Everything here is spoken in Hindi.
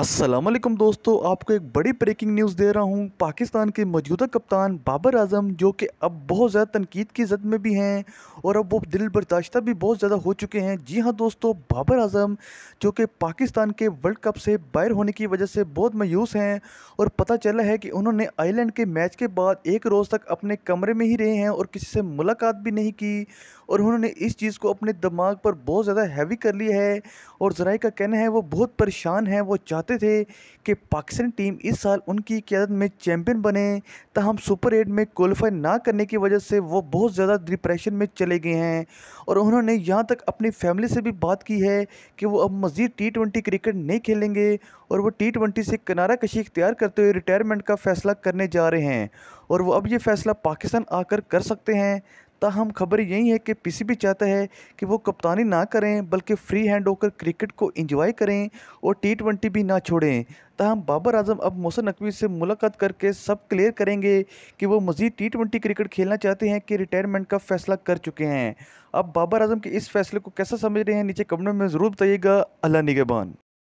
असलम दोस्तों आपको एक बड़ी ब्रेकिंग न्यूज़ दे रहा हूँ पाकिस्तान के मौजूदा कप्तान बाबर आजम जो कि अब बहुत ज़्यादा तनकीद की जद में भी हैं और अब वो दिल बर्दाश्त भी बहुत ज़्यादा हो चुके हैं जी हाँ दोस्तों बाबर आजम जो कि पाकिस्तान के वर्ल्ड कप से बाहर होने की वजह से बहुत मायूस हैं और पता चला है कि उन्होंने आयरलैंड के मैच के बाद एक रोज़ तक अपने कमरे में ही रहे हैं और किसी से मुलाकात भी नहीं की और उन्होंने इस चीज़ को अपने दिमाग पर बहुत ज़्यादा हैवी कर लिया है और जराए का कहना है वो बहुत परेशान है वो चाहते चाहते थे कि पाकिस्तानी टीम इस साल उनकी क्यादत में चैम्पियन बने तहम तो सुपर एट में क्वालिफाई ना करने की वजह से वो बहुत ज़्यादा डिप्रेशन में चले गए हैं और उन्होंने यहाँ तक अपनी फैमिली से भी बात की है कि वो अब मज़ीद टी ट्वेंटी क्रिकेट नहीं खेलेंगे और वो टी ट्वेंटी से किनारा कशी इख्तियार करते हुए रिटायरमेंट का फ़ैसला करने जा रहे हैं और वो अब ये फ़ैसला पाकिस्तान आकर कर सकते हैं ताहम खबर यही है कि भी चाहता है कि वो कप्तानी ना करें बल्कि फ्री हैंड होकर क्रिकेट को इंजॉय करें और टी ट्वेंटी भी ना छोड़ें ताहम बाबर आजम अब मोहसन नकवी से मुलाकात करके सब क्लियर करेंगे कि वो मज़ीद टी ट्वेंटी क्रिकेट खेलना चाहते हैं कि रिटायरमेंट का फैसला कर चुके हैं अब बाबर आजम के इस फैसले को कैसा समझ रहे हैं नीचे कमरे में ज़रूर बताइएगा अल्लाह निगेबान